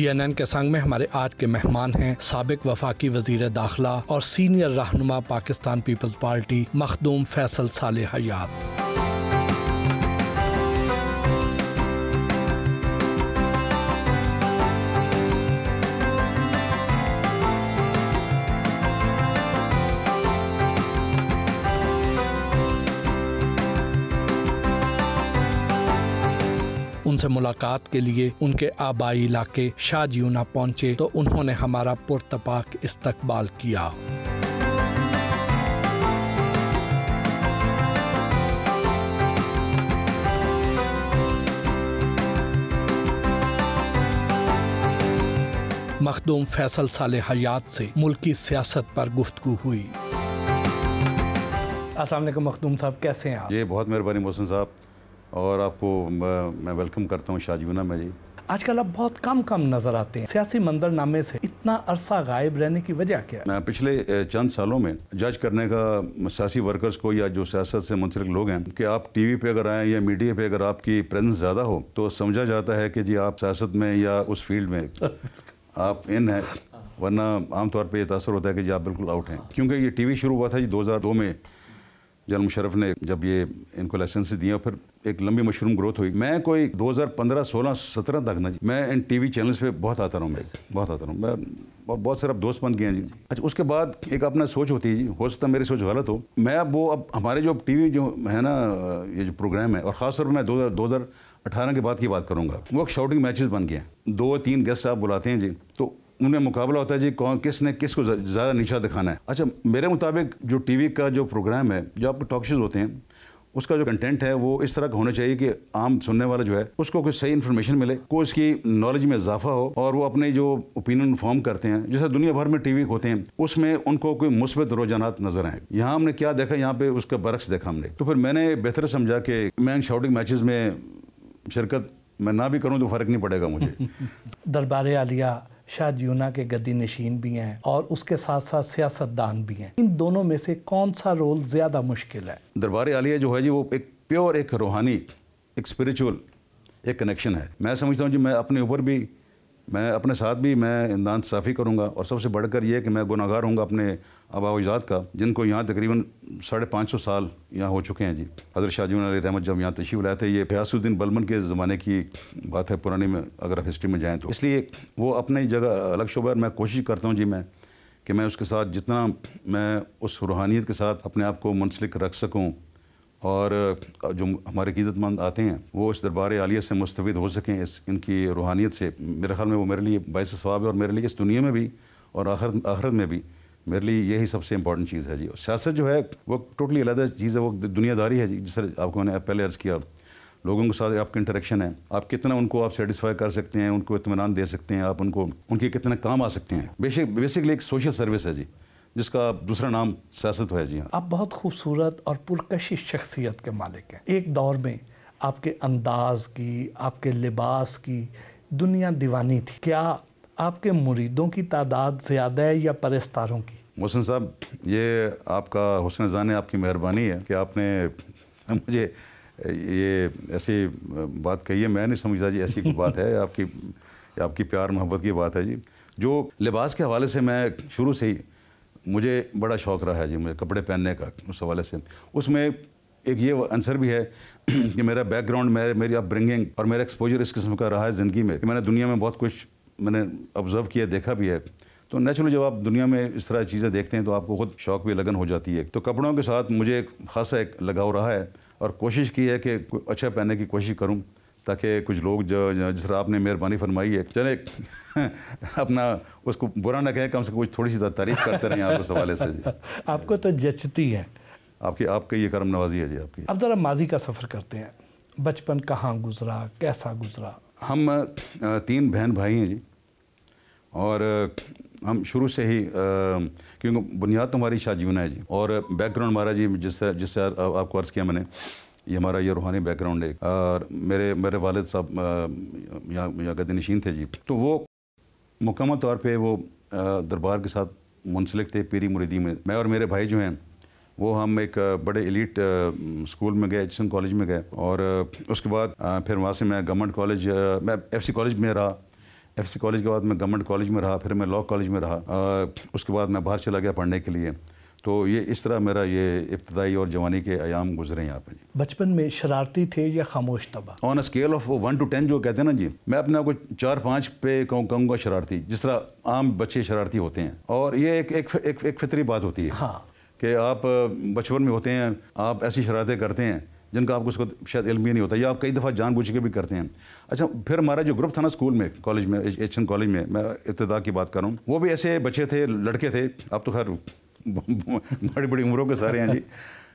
G N N के संग में हमारे आज के मेहमान हैं सबक वफाकी वजीर दाखिला और सीनियर रहनुमा पाकिस्तान पीपल्स पार्टी मखदूम फैसल साल हयात उनसे मुलाकात के लिए उनके आबाई इलाके शाहजीना पहुंचे तो उन्होंने हमारा पुरतपाक इस्तकबाल किया मखदूम फैसल साल हयात से मुल्की सियासत पर गुफ्तु हुई असल मखदूम साहब कैसे हैं आप ये बहुत मेहरबानी मोहसिन साहब और आपको मैं वेलकम करता हूँ शाजीवना में जी आजकल आप बहुत कम कम नज़र आते हैं सियासी मंजरनामे से इतना अरसा गायब रहने की वजह क्या है पिछले चंद सालों में जज करने का सियासी वर्कर्स को या जो सियासत से मुंसलिक लोग हैं कि आप टीवी पे अगर आए या मीडिया पे अगर आपकी प्रेजेंस ज़्यादा हो तो समझा जाता है कि जी आप सियासत में या उस फील्ड में आप इन हैं वरना आमतौर पर यह तसर होता है कि जी आप बिल्कुल आउट हैं क्योंकि ये टीवी शुरू हुआ था जी दो में जनरल मुशरफ ने जब ये इनको लाइसेंस दिए फिर एक लंबी मशरूम ग्रोथ हुई मैं कोई 2015 16 17 तक ना जी मैं इन टीवी चैनल्स पे बहुत आता रहा हूँ मैं बहुत आता रहा हूँ मैं बहुत सारे अब दोस्त बन गए हैं जी अच्छा उसके बाद एक अपना सोच होती है जी हो सकता है मेरी सोच गलत हो मैं अब वो अब हमारे जो टीवी जो है ना ये जो प्रोग्राम है और ख़ासतौर पर मैं दो हज़ार अठारह के बाद की बात करूँगा वो एक मैचेज मैचेस बन गए हैं दो तीन गेस्ट आप बुलाते हैं जी तो उनमें मुकाबला होता है जी कौन किस ने किस को ज़्यादा नीचा दिखाना है अच्छा मेरे मुताबिक जो टीवी का जो प्रोग्राम है जो आपके टॉक शोज होते हैं उसका जो कंटेंट है वो इस तरह का होना चाहिए कि आम सुनने वाला जो है उसको कुछ सही इन्फॉर्मेशन मिले को उसकी नॉलेज में इजाफा हो और वो अपने जो ओपिनियन फॉर्म करते हैं जैसे दुनिया भर में टीवी होते हैं उसमें उनको कोई मुस्बत रुझाना नजर आए यहाँ हमने क्या देखा यहाँ पे उसका बरक्स देखा हमने तो फिर मैंने बेहतर समझा कि मैं शाउटिंग मैच में शिरकत मैं ना भी करूँ तो फ़र्क नहीं पड़ेगा मुझे दरबार आलिया शाह जूना के गद्दी नशीन भी हैं और उसके साथ साथ सियासतदान भी हैं इन दोनों में से कौन सा रोल ज़्यादा मुश्किल है दरबार आलिया जो है जी वो एक प्योर एक रूहानी एक स्पिरिचुअल एक कनेक्शन है मैं समझता हूँ जी मैं अपने ऊपर भी मैं अपने साथ भी मैं साफ़ी करूँगा और सबसे बढ़कर यह कि मैं गुनागार हूँ अपने आबा का जिनको यहाँ तकरीबन साढ़े पाँच सौ साल यहाँ हो चुके हैं जी हज़रत अली रहमत जब यहाँ तशीव लाए थे ये फयासुद्दीन बलमन के ज़माने की बात है पुराने में अगर आप हिस्ट्री में जाएँ तो इसलिए वो अपने जगह अलग शुबा मैं कोशिश करता हूँ जी मैं कि मैं उसके साथ जितना मैं उस रूहानियत के साथ अपने आप को मुंसलिक रख सकूँ और जो हमारे कीज़तमंद आते हैं वो इस दरबार आलिया से मुस्तविद हो सकें इस इनकी रूहानियत से मेरे ख्याल में वो मेरे लिए बायस स्वाब है और मेरे लिए इस दुनिया में भी और आखिर आखिरत में भी मेरे लिए यही सबसे इंपॉर्टेंट चीज़ है जी सियासत जो है वो टोटली अलग चीज़ है वो दुनियादारी है जी जिस आपको मैंने पहले अर्ज़ किया लोगों के साथ आपका इंटरेक्शन है आप कितना उनको आप सेटिसफाई कर सकते हैं उनको इतमान दे सकते हैं आप उनको उनके कितना काम आ सकते हैं बेशक बेसिकली एक सोशल सर्विस है जी जिसका दूसरा नाम सियासत है जी हाँ आप बहुत खूबसूरत और पुरकशिश शख्सियत के मालिक हैं एक दौर में आपके अंदाज की आपके लिबास की दुनिया दीवानी थी क्या आपके मुरीदों की तादाद ज़्यादा है या परस्तारों की मोहसिन साहब ये आपका हुसन ज़ान आपकी मेहरबानी है कि आपने मुझे ये ऐसी बात कही है मैं नहीं समझता जी ऐसी कोई बात है आपकी आपकी प्यार मोहब्बत की बात है जी जो लिबास के हवाले से मैं शुरू से ही मुझे बड़ा शौक रहा है जी मुझे कपड़े पहनने का उस हवाले से उसमें एक ये आंसर भी है कि मेरा बैकग्राउंड मेरे मेरी अपब्रिंगिंग और मेरा एक्सपोजर इस किस्म का रहा है ज़िंदगी में कि मैंने दुनिया में बहुत कुछ मैंने ऑब्ज़र्व किया देखा भी है तो नेचुरली जब आप दुनिया में इस तरह चीज़ें देखते हैं तो आपको खुद शौक भी लगन हो जाती है तो कपड़ों के साथ मुझे एक खासा एक लगाव रहा है और कोशिश की है कि अच्छा पहनने की कोशिश करूँ ताकि कुछ लोग जो जिस तरह आपने मेहरबानी फरमाई है चले अपना उसको बुरा ना कहें कम से कुछ थोड़ी सी तारीफ करते रहें आप उस हवाले से जी आपको तो जचती है आपकी आपकी ये करम नवाजी है जी आपकी अब ज़रा माजी का सफ़र करते हैं बचपन कहाँ गुजरा कैसा गुजरा हम तीन बहन भाई हैं जी और हम शुरू से ही क्योंकि बुनियाद तो हमारी जीवन है जी और बैकग्राउंड हमारा जी जिससे जिससे आपको अर्ज़ किया मैंने ये हमारा ये रूहानी बैकग्राउंड है और मेरे मेरे वालद साहब यहाँ गद नशीन थे जी तो वो मुकम्मल तौर पर वो दरबार के साथ मुंसलिक थे पीरी मुरीदी में मैं और मेरे भाई जो हैं वो हम एक बड़े एलिट स्कूल में गए एचसन कॉलेज में गए और उसके बाद फिर वहाँ से मैं गवर्नमेंट कॉलेज मैं एफसी कॉलेज में रहा एफसी कॉलेज के बाद मैं गवर्नमेंट कॉलेज में रहा फिर मैं लॉ कॉलेज में रहा उसके बाद मैं बाहर चला गया पढ़ने के लिए तो ये इस तरह मेरा ये इब्तदाई और जवानी के आयाम गुजरे यहाँ पे बचपन में शरारती थे या खामोश तबा on a scale of one to ten जो कहते हैं ना जी मैं अपने आप को चार पाँच पे कहूँ कहूँगा शरारती जिस तरह आम बच्चे शरारती होते हैं और ये एक एक, एक, एक फितरी बात होती है हाँ। कि आप बचपन में होते हैं आप ऐसी शरारतें करते हैं जिनका आपको उसको शायद इल्म ही नहीं होता या आप कई दफ़ा जानबूझ के भी करते हैं अच्छा फिर हमारा जो ग्रुप था ना स्कूल में कॉलेज में एच एन कॉलेज में मैं इब्तदा की बात कर रहा हूँ वो भी ऐसे बच्चे थे लड़के थे आप तो खैर बड़ी बड़ी उम्रों के सारे हैं जी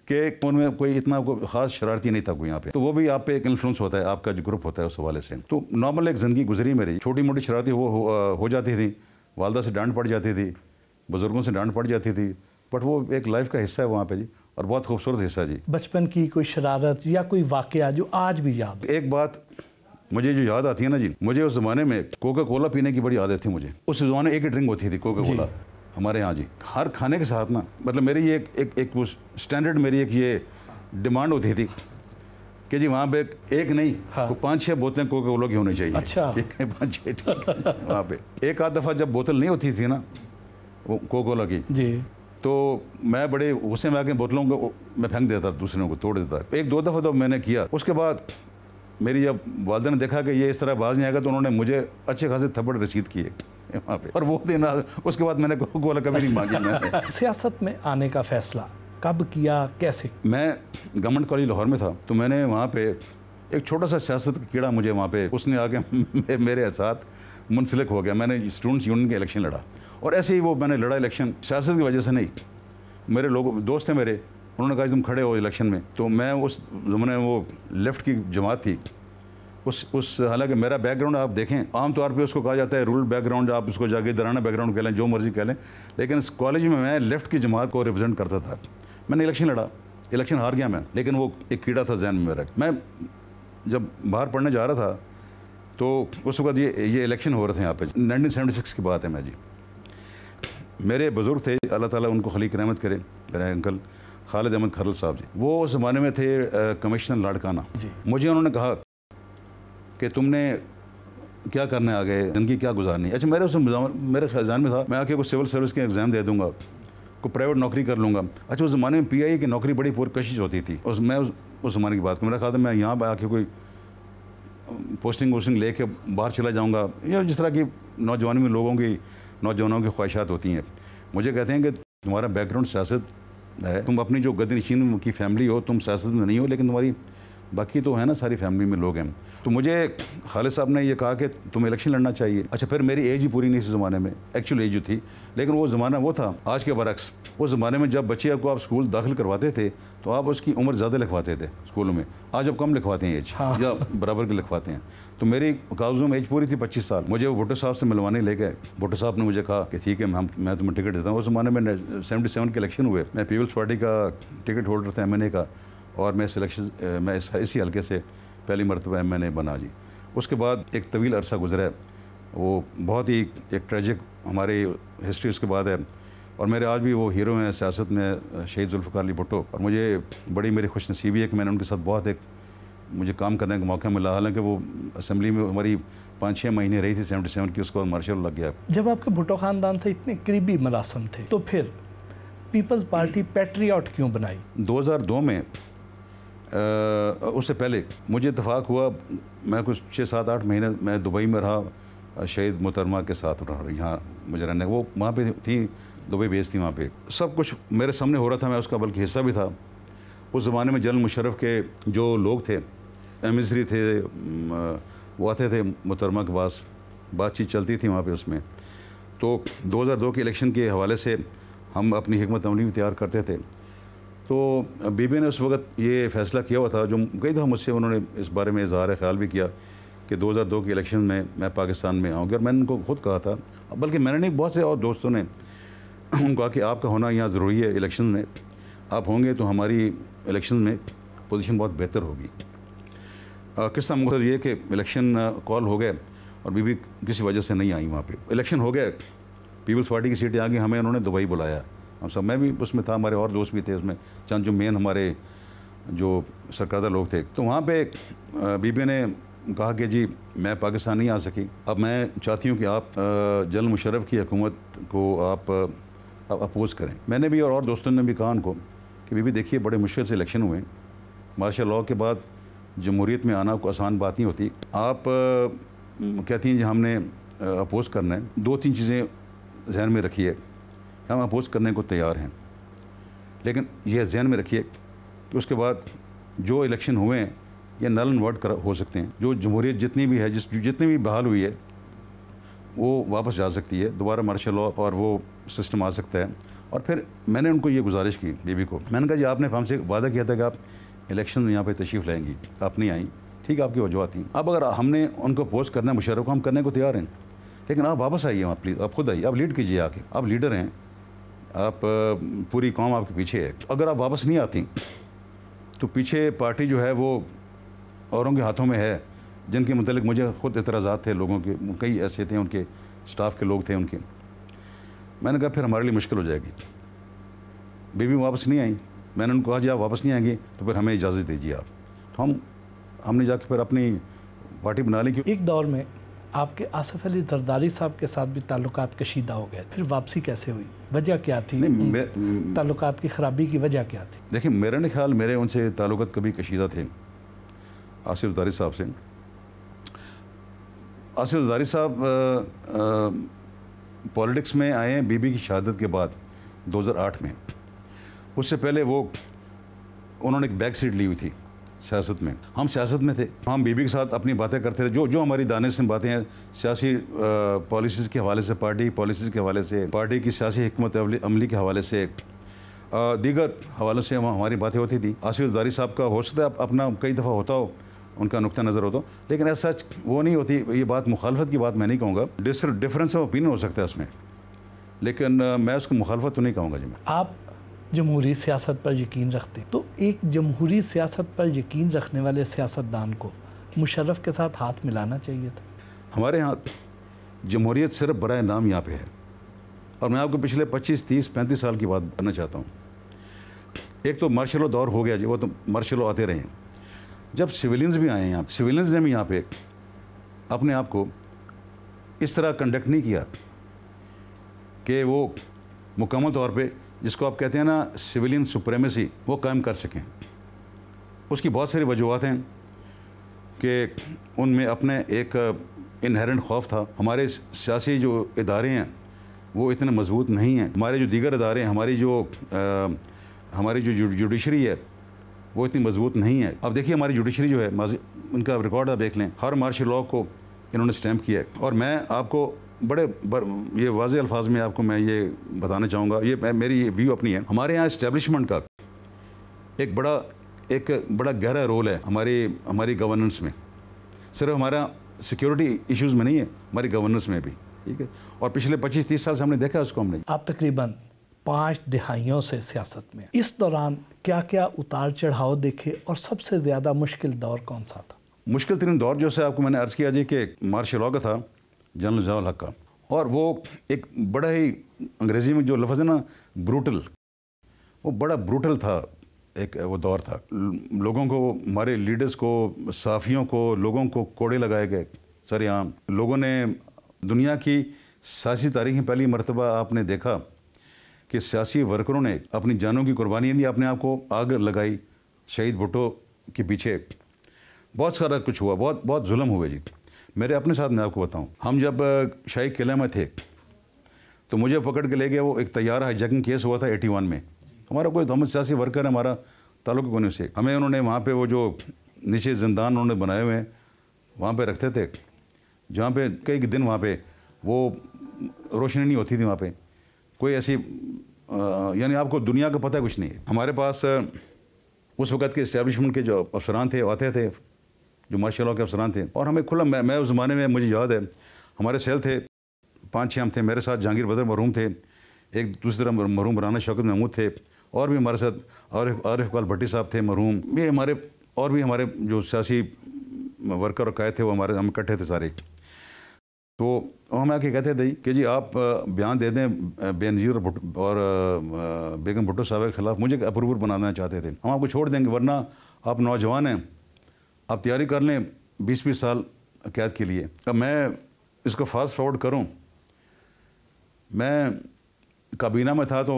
कि उनमें कोई इतना कोई खास शरारती नहीं था कोई यहाँ पे तो वो भी आप पे एक इन्फ्लुएंस होता है आपका जो ग्रुप होता है उस हवाले से तो नॉर्मल एक ज़िंदगी गुजरी मेरी छोटी मोटी शरारती वो हो, हो जाती थी वालदा से डांट पड़ जाती थी बुज़ुर्गों से डांट पड़ जाती थी बट वो एक लाइफ का हिस्सा है वहाँ पे जी और बहुत खूबसूरत हिस्सा जी बचपन की कोई शरारत या कोई वाक़ जो आज भी याद एक बात मुझे जो याद आती है ना जी मुझे उस ज़माने में कोका कोला पीने की बड़ी आदत थी मुझे उस ज़माने एक ही ड्रिंक होती थी कोका कोला हमारे यहाँ जी हर खाने के साथ ना मतलब मेरी ये एक एक, एक स्टैंडर्ड मेरी एक ये डिमांड होती थी कि जी वहाँ पे एक नहीं हाँ। तो पाँच छः बोतलें कोके कोला की होनी चाहिए अच्छा एक पाँच छः वहाँ पे एक आध दफ़ा जब बोतल नहीं होती थी ना वो कोको कोला की जी तो मैं बड़े गुस्से में आके बोतलों को मैं फेंक देता दूसरों को तोड़ देता एक दो दफ़ा तो मैंने किया उसके बाद मेरी जब वालदा ने देखा कि ये इस तरह बाज नहीं आएगा तो उन्होंने मुझे अच्छे खासे थप्पड़ रसीद किए थे वहाँ पे और वो दिन उसके बाद मैंने गोला कभी नहीं मांगी मैंने सियासत में आने का फैसला कब किया कैसे मैं गवर्नमेंट कॉलेज लाहौर में था तो मैंने वहाँ पे एक छोटा सा सियासत का कीड़ा मुझे वहाँ पे उसने आके मेरे साथ मुंसलिक हो गया मैंने स्टूडेंट्स यूनियन के इलेक्शन लड़ा और ऐसे ही वो मैंने लड़ा इलेक्शन सियासत की वजह से नहीं मेरे लोग दोस्त हैं मेरे उन्होंने कहा तुम खड़े हो इलेक्शन में तो मैं उस मैंने वो लेफ्ट की जमात थी उस उस हालांकि मेरा बैकग्राउंड आप देखें आमतौर पर उसको कहा जाता है रूरल बैकग्राउंड आप उसको जाके दराना बैकग्राउंड कह लें जो मर्ज़ी कह लें लेकिन इस कॉलेज में मैं लेफ्ट की जमात को रिप्रेजेंट करता था मैंने इलेक्शन लड़ा इलेक्शन हार गया मैं लेकिन वो एक कीड़ा था जहन में मेरा मैं जब बाहर पढ़ने जा रहा था तो उस वक्त ये ये इलेक्शन हो रहे थे यहाँ पे सिक्स की बात है मैं जी मेरे बुज़ुर्ग थे अल्लाह ताला उनको खलीक रहमत करे मेरे अंकल खालिद अहमद खरल साहब जी वो उस ज़माने में थे कमिश्नर लाड़काना मुझे उन्होंने कहा कि तुमने क्या करने आ गए जिंदगी क्या गुजारनी अच्छा मेरे उस मेरे ख्याल में था मैं आके कुछ सिविल सर्विस के एग्ज़ाम दे दूंगा को प्राइवेट नौकरी कर लूँगा अच्छा उस ज़माने में पीआई की नौकरी बड़ी पुरकशिश होती थी उस मैं उस उस ज़माने की बात करूँ मेरा ख्याल था मैं यहाँ पर आके कोई पोस्टिंग वोस्टिंग ले कर बाहर चला जाऊँगा या जिस तरह की नौजवानों में लोगों की नौजवानों की ख्वाहिशात होती हैं मुझे कहते हैं कि तुम्हारा बैकग्राउंड सियासत है तुम अपनी जो गदनशीन की फैमिली हो तुम सियासत में नहीं हो लेकिन तुम्हारी बाकी तो है ना सारी फैमिली में लोग हैं तो मुझे खालिद साहब ने यह कहा कि तुम इलेक्शन लड़ना चाहिए अच्छा फिर मेरी एज ही पूरी नहीं इस ज़माने में एक्चुअल एज थी लेकिन वो ज़माना वो था आज के बरक्स उस ज़माने में जब बच्चे को आप स्कूल दाखिल करवाते थे तो आप उसकी उम्र ज़्यादा लिखवाते थे स्कूलों में आज अब कम लिखवाते हैं एज हाँ। या बराबर के लिखवाते हैं तो मेरी कागजों में एज पूरी थी पच्चीस साल मुझे वो भुट्टो साहब से मिलवाने ले गए भुट्टो साहब ने मुझे कहा कि ठीक है हम मैं तुम्हें टिकट देता हूँ उस ज़माने में सेवेंटी सेवन के इलेक्शन हुए मैं पीपल्स पार्टी का टिकट होल्डर था एम का और मैं सिलेक्शन मैं इस, इसी हल्के से पहली मरतबा एम एन ए बना जी उसके बाद एक तवील अरसा गुजरा वो बहुत ही एक ट्रेजिक हमारी हिस्ट्री उसके बाद है और मेरे आज भी वो हीरो हैं सियासत में शहीद जुल्फ़ार अली भुट्टो और मुझे बड़ी मेरी खुशनसीबी है कि मैंने उनके साथ बहुत एक मुझे काम करने का मौका मिला हालांकि वो असम्बली में हमारी पाँच छः महीने रही थी सेवेंटी सेवन की उसको मार्शल लग गया जब आपके भुट्टो ख़ानदान से इतने करीबी मुलासम थे तो फिर पीपल्स पार्टी पेट्रियाट क्यों बनाई दो में उससे पहले मुझे इतफाक़ हुआ मैं कुछ छः सात आठ महीने मैं दुबई में रहा शहीद मुतरमा के साथ रहा यहाँ मुझे रहने वो वहाँ पे थी दुबई बेस थी वहाँ पे सब कुछ मेरे सामने हो रहा था मैं उसका बल्कि हिस्सा भी था उस ज़माने में जनरल मुशरफ के जो लोग थे मिस्री थे वो आते थे मुतरमा के पास बातचीत चलती थी वहाँ पे उसमें तो 2002 के इलेक्शन के हवाले से हम अपनी हमत अमली भी तैयार करते थे तो बीबी ने उस वक्त ये फैसला किया हुआ था जो कई दफ़ा मुझसे उन्होंने इस बारे में इजहार ख्याल भी किया कि 2002 के इलेक्शन में मैं पाकिस्तान में आऊँगी और मैंने उनको खुद कहा था बल्कि मैंने नहीं बहुत से और दोस्तों ने उनको कहा कि आपका होना यहाँ ज़रूरी है इलेक्शन में आप होंगे तो हमारी इलेक्शन में पोजीशन बहुत बेहतर होगी किस्सा मुख्तर ये कि इलेक्शन कॉल हो गए और बीबी किसी वजह से नहीं आई वहाँ पर इलेक्शन हो गए पीपल्स पार्टी की सीटें आ गई हमें उन्होंने दुबई बुलाया हम सब मैं भी उसमें था हमारे और दोस्त भी थे उसमें चंद जो मेन हमारे जो सरकर्दा लोग थे तो वहाँ पे बीबी ने कहा कि जी मैं पाकिस्तान नहीं आ सकी अब मैं चाहती हूँ कि आप जल मुशरफ की हुकूमत को आप अपोज़ करें मैंने भी और, और दोस्तों ने भी कहा उनको कि बीबी देखिए बड़े मुश्किल से इलेक्शन हुए मार्शा लॉ के बाद जमहूरीत में आना को आसान बात नहीं होती आप हम्म। कहती हैं जी हमने अपोज़ करना है दो तीन चीज़ें जहन में रखी है हम अपोज करने को तैयार हैं लेकिन यह जहन में रखिए कि उसके बाद जो इलेक्शन हुए हैं ये नल एंड वर्ड हो सकते हैं जो जमहूरीत जितनी भी है जिस जितनी भी बहाल हुई है वो वापस जा सकती है दोबारा मार्शल लॉ और वो सिस्टम आ सकता है और फिर मैंने उनको ये गुजारिश की बीबी को मैंने कहा जी आपने हमसे वादा किया था कि आप इलेक्शन में यहाँ पर तशरीफ़ लाएंगी आप नहीं आई ठीक है आपकी वजूहत थी अब अगर हमने उनको पोस्ट करना है मुशर्रफ को हम करने को तैयार हैं लेकिन आप वापस आइए वहाँ प्लीज़ आप खुद आइए आप लीड कीजिए आके आप लीडर हैं आप पूरी कौम आपके पीछे है तो अगर आप वापस नहीं आती तो पीछे पार्टी जो है वो औरों के हाथों में है जिनके मतलब मुझे ख़ुद इतराज़ा थे लोगों के कई ऐसे थे उनके स्टाफ के लोग थे उनके मैंने कहा फिर हमारे लिए मुश्किल हो जाएगी बीबी वापस नहीं आई मैंने उनको कहा जी आप वापस नहीं आएंगे तो फिर हमें इजाज़त दीजिए आप तो हम हमने जाके फिर अपनी पार्टी बना ली क्यों एक दौर में आपके आसफ अली जरदारी साहब के साथ भी ताल्लुक कशीदा हो गए फिर वापसी कैसे हुई वजह क्या थी ताल्लुक की खराबी की वजह क्या थी देखिए मेरा नहीं ख्याल मेरे उनसे ताल्लुक कभी कशीदा थे आसिफ जरदारी साहब से आसिफ जरदारी साहब पॉलिटिक्स में आए हैं बीबी की शहादत के बाद 2008 में उससे पहले वो उन्होंने एक बैक सीट ली हुई थी सियासत में हम सियासत में थे हम बीबी के साथ अपनी बातें करते थे जो जो हमारी दानिश में बातें हैं सियासी पॉलिसीज़ के हवाले से पार्टी पॉलिसीज़ के हवाले से पार्टी की सियासी हमत अमली के हवाले से दीगर हवालों से हम हमारी बातें होती थी आसिफ जारी साहब का हो सकता है अपना कई दफ़ा होता हो उनका नुकता नज़र हो तो लेकिन ऐसा वो नहीं होती ये बात मुखालफत की बात मैं नहीं कहूँगा डिफरेंस ऑफ ओपिनियन हो सकता है उसमें लेकिन मैं उसको मुखालफत तो नहीं कहूँगा जी मैं आप जमहूरी सियासत पर यकीन रखते तो एक जमहूरी सियासत पर यकीन रखने वाले सियासतदान को मुशर्रफ के साथ हाथ मिलाना चाहिए था हमारे यहाँ जमहूरीत सिर्फ बरए नाम यहाँ पे है और मैं आपको पिछले 25, 30, 35 साल की बात करना चाहता हूँ एक तो मार्शलो दौर हो गया जी वो तो मार्शलो आते रहे जब सिविलियंस भी आए यहाँ सिविलियंस ने भी यहाँ पे अपने आप को इस तरह कंडक्ट नहीं किया कि वो मुकम्मल तौर पर जिसको आप कहते हैं ना सिविलियन सुप्रेमेसी वो कायम कर सकें उसकी बहुत सारी वजूहत हैं कि उनमें अपने एक इनहेरेंट uh, खौफ था हमारे सियासी जो इदारे हैं वो इतने मजबूत नहीं हैं हमारे जो दीगर इदारे हैं हमारी जो आ, uh, हमारी जो जुडिशरी है वो इतनी मजबूत नहीं है अब देखिए हमारी जुडिशरी जो है उनका रिकॉर्ड आप देख लें हर मार्शल लॉ को इन्होंने स्टैम्प किया है और मैं आपको बड़े बर, ये वाज अल्फाज में आपको मैं ये बताना चाहूँगा ये मेरी ये व्यू अपनी है हमारे यहाँ इस्टेबलिशमेंट का एक बड़ा एक बड़ा गहरा रोल है हमारी हमारी गवर्नेंस में सिर्फ हमारा सिक्योरिटी इश्यूज़ में नहीं है हमारी गवर्नेंस में भी ठीक है और पिछले 25-30 साल से हमने देखा उसको हमने आप तकरीबन पाँच दिहाइयों से सियासत में इस दौरान क्या क्या उतार चढ़ाव देखे और सबसे ज़्यादा मुश्किल दौर कौन सा था मुश्किल तरीन दौर जो है आपको मैंने अर्ज़ किया जी कि मार्शल लॉ का था जनरल जवाल हक का और वो एक बड़ा ही अंग्रेज़ी में जो लफ्ज़ है ना ब्रूटल वो बड़ा ब्रूटल था एक वो दौर था लोगों को हमारे लीडर्स को साफियों को लोगों को कोड़े लगाए गए सर यहाँ लोगों ने दुनिया की सियासी तारीख में पहली मरतबा आपने देखा कि सियासी वर्करों ने अपनी जानों की कुर्बानी दी अपने आप को आग लगाई शहीद भुट्टो के पीछे बहुत सारा कुछ हुआ बहुत बहुत जुल्म हुए जी मेरे अपने साथ मैं आपको बताऊँ हम जब शाही किले में थे तो मुझे पकड़ के ले गया वो एक तैयार हाईजैकिंग केस हुआ था एटी वन में हमारा कोई हम सियासी वर्कर हमारा ताल्लुक बने से हमें उन्होंने वहाँ पर वो जो नीचे जिंदान उन्होंने बनाए हुए हैं वहाँ पर रखते थे जहाँ पे कई दिन वहाँ पे वो रोशनी नहीं होती थी वहाँ पे कोई ऐसी यानी आपको दुनिया का पता कुछ नहीं है हमारे पास उस वक़्त के इस्टेब्लिशमेंट के जो अफसरान थे आते थे जो मार्शल के अफसरान थे और हमें खुला मैं, मैं उस ज़माने में मुझे याद है हमारे सेल थे पाँच छः हम थे मेरे साथ जहांगीर बदर मरहूम थे एक दूसरा मरहूम राना शौकत महमूद थे और भी हमारे साथ आरिफ आरिफ अकबाल भट्टी साहब थे मरहूम ये हमारे और भी हमारे जो सियासी वर्कर काये थे वो हमारे हम इकट्ठे थे सारे तो हम आके कहते थे कि जी आप बयान दे दें बेनजीर और बेगम भुट्टो साहब के खिलाफ मुझे अप्रूवर बनाना चाहते थे हम आपको छोड़ देंगे वरना आप नौजवान हैं आप तैयारी कर लें बीस बीस साल कैद के लिए अब मैं इसको फास्ट फॉरवर्ड करूं मैं काबीना में था तो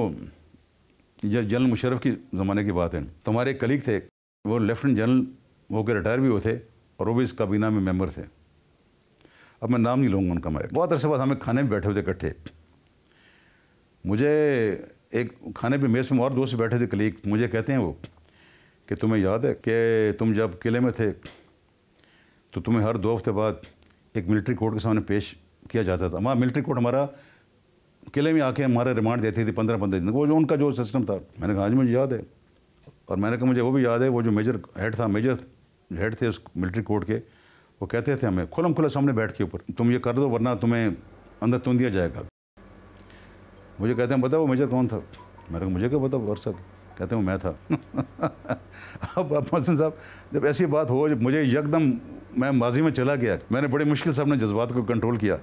यह जनरल मुशरफ की ज़माने की बात है तो हमारे कलीग थे वो लेफ्टिनेंट जनरल होकर रिटायर भी हुए थे और वो भी इस काबीना में मेम्बर थे अब मैं नाम नहीं लूँगा उनका मैं बहुत अरसे बाद हमें खाने में बैठे हुए थे इकट्ठे मुझे एक खाने पर मेज़ में और दोस्त बैठे थे कलीग मुझे कहते हैं वो कि तुम्हें याद है कि तुम जब किले में थे तो तुम्हें हर दो हफ्ते बाद एक मिलिट्री कोर्ट के सामने पेश किया जाता था हमारा मिलिट्री कोर्ट हमारा किले में आके हमारा रिमांड देती थी पंद्रह पंद्रह दिन वो जो उनका जो सिस्टम था मैंने कहा आज मुझे याद है और मैंने कहा मुझे वो भी याद है वो जो मेजर हेड था मेजर हेड थे उस मिलिट्री कोर्ट के वो कहते थे हमें खुलम खुला सामने बैठ के ऊपर तुम ये कर दो वरना तुम्हें अंदर तुम दिया जाएगा मुझे कहते हैं बताओ वो मेजर कौन था मैंने कहा मुझे क्या बताओ वर्षा कहते हूँ मैं था अब अब मोहसिन साहब जब ऐसी बात हो जब मुझे यकदम मैं माजी में चला गया मैंने बड़ी मुश्किल से अपने जज्बात को कंट्रोल किया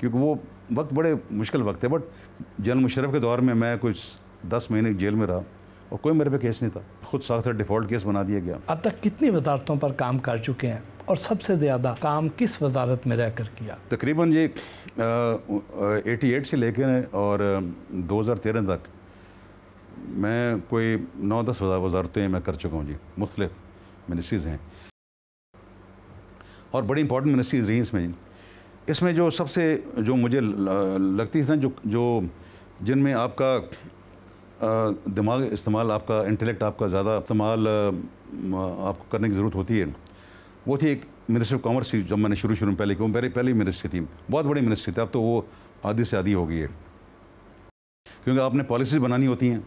क्योंकि वो वक्त बड़े मुश्किल वक्त है बट जन मुशरफ के दौर में मैं कुछ दस महीने जेल में रहा और कोई मेरे पे केस नहीं था खुद साथ डिफ़ॉल्ट केस बना दिया गया अब तक कितनी वजारतों पर काम कर चुके हैं और सबसे ज़्यादा काम किस वजारत में रह कर किया तकरीबन ये एटी एट से लेकर और दो हज़ार तेरह तक मैं कोई नौ दस हज़ार वजारतें मैं कर चुका हूँ जी मुख्तलिफ मिनिस्ट्रीज़ हैं और बड़ी इंपॉर्टेंट मिनिस्ट्रीज़ रही इसमें इसमें जो सबसे जो मुझे लगती थी ना जो जो जिनमें आपका दिमाग इस्तेमाल आपका इंटेलेक्ट आपका ज़्यादा इस्तेमाल आपको करने की ज़रूरत होती है वो थी एक मिनिस्ट्री ऑफ कॉमर्स थी जब मैंने शुरू शुरू में पहले क्यों मेरी पहली मिनिस्ट्री थी बहुत बड़ी मिनिस्ट्री थी अब तो वो आधी से आधी हो गई है क्योंकि आपने पॉलिसीज़ बनानी होती हैं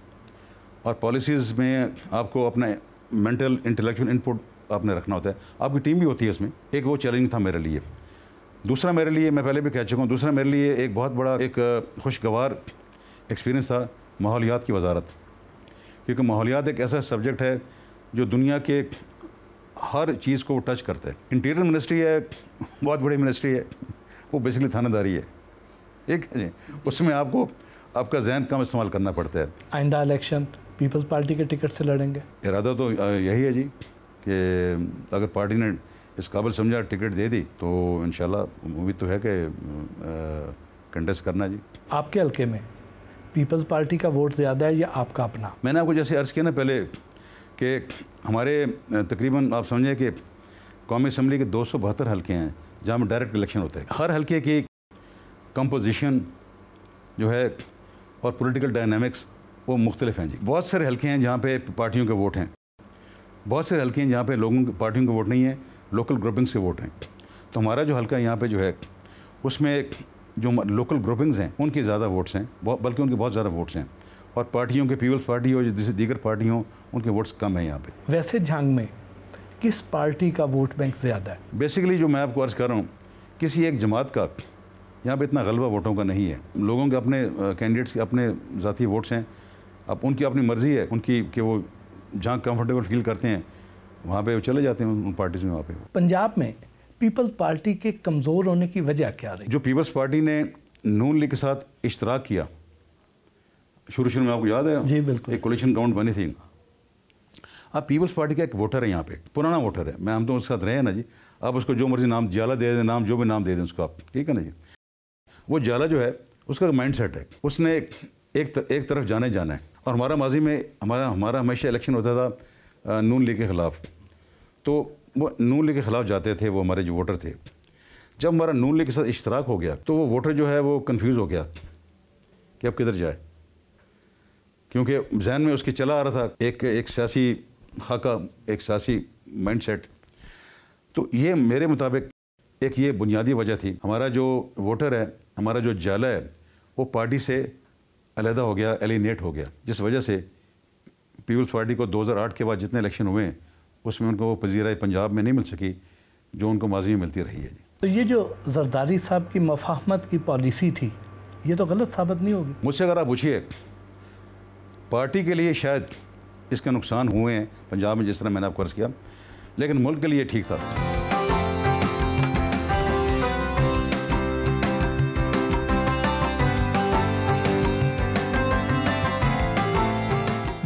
और पॉलिसीज़ में आपको अपना मेंटल इंटेलेक्चुअल इनपुट आपने रखना होता है आपकी टीम भी होती है उसमें एक वो चैलेंज था मेरे लिए दूसरा मेरे लिए मैं पहले भी कह चुका हूँ दूसरा मेरे लिए एक बहुत बड़ा एक खुशगवार एक्सपीरियंस था माहौलियात की वजारत क्योंकि माहौलियात एक ऐसा सब्जेक्ट है जो दुनिया के हर चीज़ को टच करता है इंटीरियर मिनिस्ट्री है बहुत बड़ी मिनिस्ट्री है वो बेसिकली थानादारी है एक उसमें आपको आपका जहन कम इस्तेमाल करना पड़ता है आइंदा इलेक्शन पीपल्स पार्टी के टिकट से लड़ेंगे इरादा तो यही है जी कि अगर पार्टी ने इस काबिल समझा टिकट दे दी तो इन उम्मीद तो है कि कंटेस्ट करना जी आपके हल्के में पीपल्स पार्टी का वोट ज़्यादा है या आपका अपना मैंने आपको जैसे अर्ज़ किया ना पहले कि हमारे तकरीबन आप समझें कि कौमी असम्बली के दो सौ बहत्तर हल्के हैं जहाँ में डायरेक्ट इलेक्शन होते हैं हर हल्के की कंपोजिशन जो है और पॉलिटिकल डायनामिक्स वो मुख्तलिफ हैं जी बहुत सारे हल्के हैं जहाँ पे पार्टियों के वोट हैं बहुत सारे हल्के हैं जहाँ पे लोगों के पार्टियों के वोट नहीं है लोकल ग्रुपिंग से वोट हैं तो हमारा जो हल्का यहाँ पे जो है उसमें जो लोकल ग्रुपिंग्स हैं उनके ज़्यादा वोट्स हैं बल्कि उनके बहुत ज़्यादा वोट्स हैं और पार्टियों के पीपल्स पार्टी हो जैसे दीगर पार्टी हों उनके वोट्स कम हैं यहाँ पर वैसे झांग में किस पार्टी का वोट बैंक ज़्यादा है बेसिकली जो मैं आपको अर्ज़ कर रहा हूँ किसी एक जमात का यहाँ पे इतना गलबा वोटों का नहीं है लोगों के अपने कैंडिडेट्स के अपने ज़ाती वोट्स हैं अब उनकी अपनी मर्ज़ी है उनकी कि वो जहाँ कंफर्टेबल फील करते हैं वहाँ पे वो चले जाते हैं उन पार्टीज़ में वहाँ पे पंजाब में पीपल्स पार्टी के कमज़ोर होने की वजह क्या रही जो पीपल्स पार्टी ने नून लीग के साथ इश्तराक किया शुरू शुरू में आपको याद है जी बिल्कुल एक कोलिशन गवर्नमेंट बनी थी अब पीपल्स पार्टी का एक वोटर है यहाँ पे पुराना वोटर है मैं हम तो उसके साथ रहे हैं ना जी आप उसको जो मर्ज़ी नाम जाला दे दें नाम जो भी नाम दे दें उसको आप ठीक है ना जी वो जाला जो है उसका माइंड सेट है उसने एक एक तर, एक तरफ जाने जाना है और हमारा माजी में हमारा हमारा हमेशा इलेक्शन होता था नून लीग के ख़िलाफ़ तो वो नून लीग के ख़िलाफ़ जाते थे वो हमारे जो वोटर थे जब हमारा नून लीग के साथ इश्तराक हो गया तो वो वोटर जो है वो कन्फ्यूज़ हो गया कि अब किधर जाए क्योंकि जहन में उसके चला आ रहा था एक एक सियासी खाका एक सियासी माइंड सेट तो ये मेरे मुताबिक एक ये बुनियादी वजह थी हमारा जो वोटर है हमारा जो जाला है वो पार्टी से अलहदा हो गया एलिनेट हो गया जिस वजह से पीपल्स पार्टी को 2008 के बाद जितने इलेक्शन हुए हैं उसमें उनको वो पजीरा पंजाब में नहीं मिल सकी जो उनको माजी में मिलती रही है तो ये जो जरदारी साहब की मफाहमत की पॉलिसी थी ये तो गलत साबित नहीं होगी मुझसे अगर आप पूछिए पार्टी के लिए शायद इसके नुकसान हुए हैं पंजाब में जिस तरह मैंने आपको अर्ज़ किया लेकिन मुल्क के लिए ठीक था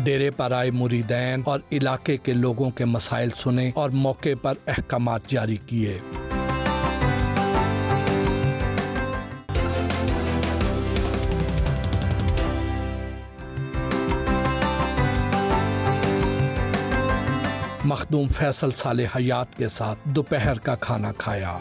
डेरे पर आए मुरीदैन और इलाके के लोगों के मसाइल सुने और मौके पर अहकाम जारी किए मखदूम फैसल साले हयात के साथ दोपहर का खाना खाया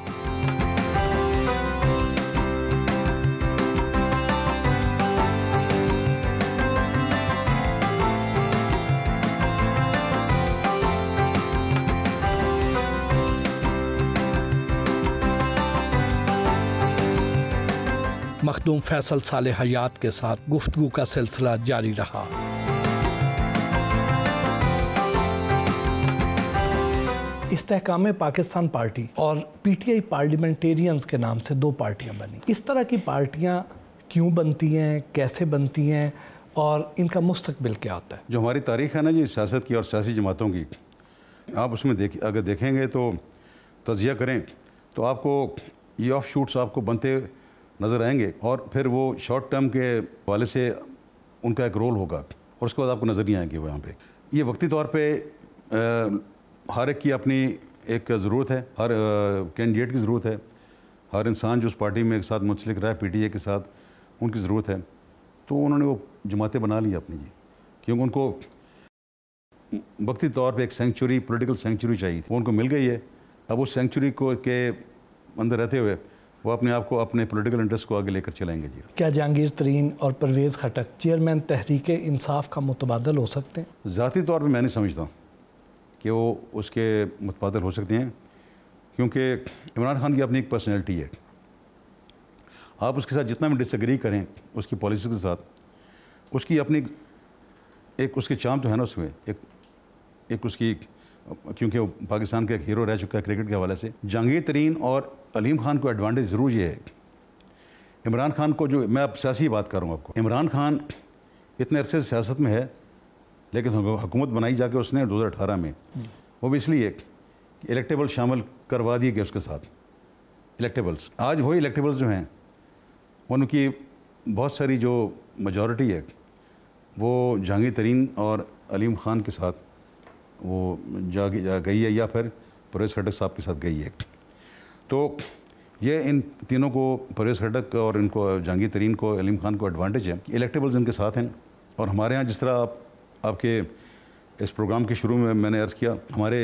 मखदूम फैसल साल हयात के साथ गुफ्तु का सिलसिला जारी रहा इस्तेकाम पाकिस्तान पार्टी और पीटीआई पार्लियामेंटेरियंस के नाम से दो पार्टियां बनी इस तरह की पार्टियां क्यों बनती हैं कैसे बनती हैं और इनका मुस्तबिल क्या होता है जो हमारी तारीख है ना जी सियासत की और सियासी जमातों की आप उसमें देख अगर देखेंगे तो तजिया करें तो आपको ये ऑफ शूट्स आपको बनते नज़र आएंगे और फिर वो शॉर्ट टर्म के वाले से उनका एक रोल होगा और उसके बाद आपको नज़र नहीं आएंगे वहाँ यहाँ पे ये वक्ती तौर पे आ, हर एक की अपनी एक ज़रूरत है हर कैंडिडेट की ज़रूरत है हर इंसान जो उस पार्टी में एक साथ मुंसलिक रहा है पी के साथ उनकी ज़रूरत है तो उन्होंने वो जमातें बना ली अपनी जी क्योंकि उनको वक्ती तौर पर एक सेंचुरी पोलिटिकल सेंचुरी चाहिए थी वो उनको मिल गई है अब उस सेंचुरी को के अंदर रहते हुए वो अपने आप को अपने पॉलिटिकल इंटरेस्ट को आगे लेकर चलाएंगे जी क्या जहांगीर तरीन और परवेज़ खटक चेयरमैन तहरीक इंसाफ का मुतबादल हो सकते हैं ज़ाती तौर पर मैं नहीं समझता कि वो उसके मुतबादल हो सकते हैं क्योंकि इमरान खान की अपनी एक पर्सनैलिटी है आप उसके साथ जितना भी डिसग्री करें उसकी पॉलिसी के साथ उसकी अपनी एक उसके चाम तो है ना उसमें एक एक उसकी क्योंकि वो पाकिस्तान का एक हीरो रह चुका है क्रिकेट के हवाले से जहांगीर तरीन और अलीम खान को एडवांटेज ज़रूर ये है इमरान खान को जो मैं अब सियासी बात कर रहा हूँ आपको इमरान खान इतने अरसे सियासत में है लेकिन हुकूमत बनाई जाके उसने अठारह में वो भी इसलिए इलेक्टेबल शामिल करवा दिए गए उसके साथ इलेक्टेबल्स आज वही इलेक्टेबल्स जो हैं उनकी बहुत सारी जो मजॉरिटी है वो जहांगीर तरीन और अलीम ख़ान के साथ वो जा, जा गई है या फिर परवेज खटक साहब के साथ गई है तो ये इन तीनों को परेज हडक और इनको जहांगीर तरीन को अलीम खान को एडवांटेज है कि इलेक्टेबल्स इनके साथ हैं और हमारे यहाँ जिस तरह आप आपके इस प्रोग्राम के शुरू में मैंने अर्ज़ किया हमारे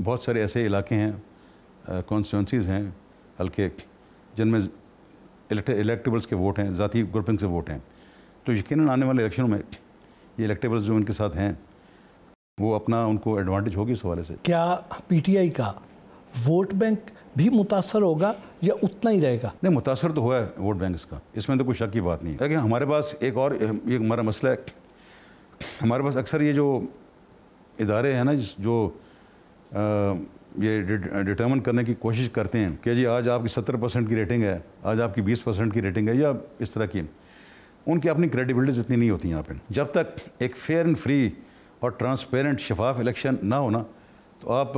बहुत सारे ऐसे इलाके हैं कॉन्स्टिटेंसीज हैं हल्के जिनमें इलेक्टेबल्स के वोट हैं ज़ाती ग्रुपिंग से वोट हैं तो यकीन आने वाले इलेक्शनों में ये इलेक्टेबल्स जो इनके साथ हैं वो अपना उनको एडवांटेज होगी इस हवाले से क्या पीटीआई का वोट बैंक भी मुतासर होगा या उतना ही रहेगा नहीं मुतासर तो हुआ है वोट बैंक इसका इसमें तो कोई शक की बात नहीं है लेकिन हमारे पास एक और ये हमारा मसला है हमारे पास अक्सर ये जो इदारे हैं ना जो आ, ये डिटर्मन करने की कोशिश करते हैं कि जी आज आपकी सत्तर परसेंट की रेटिंग है आज आपकी बीस परसेंट की रेटिंग है या इस तरह की उनकी अपनी क्रेडिबिलिटीज इतनी नहीं होती यहाँ पर जब तक एक फेयर एंड फ्री और ट्रांसपेरेंट शफाफ इलेक्शन ना होना तो आप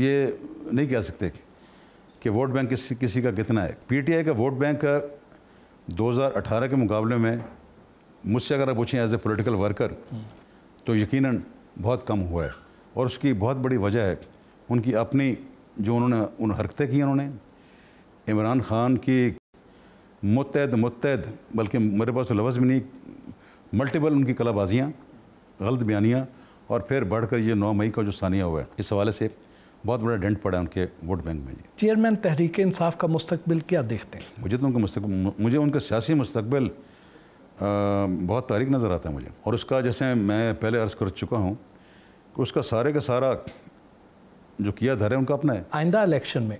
ये नहीं कह सकते कि कि वोट बैंक किसी किसी का कितना है पीटीआई का वोट बैंक हज़ार 2018 के मुकाबले में मुझसे अगर आप पूछें एज ए पोलिटिकल वर्कर तो यकीनन बहुत कम हुआ है और उसकी बहुत बड़ी वजह है उनकी अपनी जो उन्होंने उन हरकतें की उन्होंने इमरान खान की मुतहद मुतहद बल्कि मेरे पास तो लफ्ज़ भी नहीं मल्टीपल उनकी कलाबाजियाँ गलत बयानियाँ और फिर बढ़कर ये नौ मई का जो सानिया हुआ है इस हवाले से बहुत बड़ा डेंट पड़ा उनके वोट बैंक में चेयरमैन तहरीक इंसाफ का मुस्तबिल क्या देखते हैं मुझे तो उनका मुस्तक मुझे उनका सियासी मुस्तबिल बहुत तारीख नज़र आता है मुझे और उसका जैसे मैं पहले अर्ज़ कर चुका हूँ कि उसका सारे का सारा जो किया धर है उनका अपना है आइंदा इलेक्शन में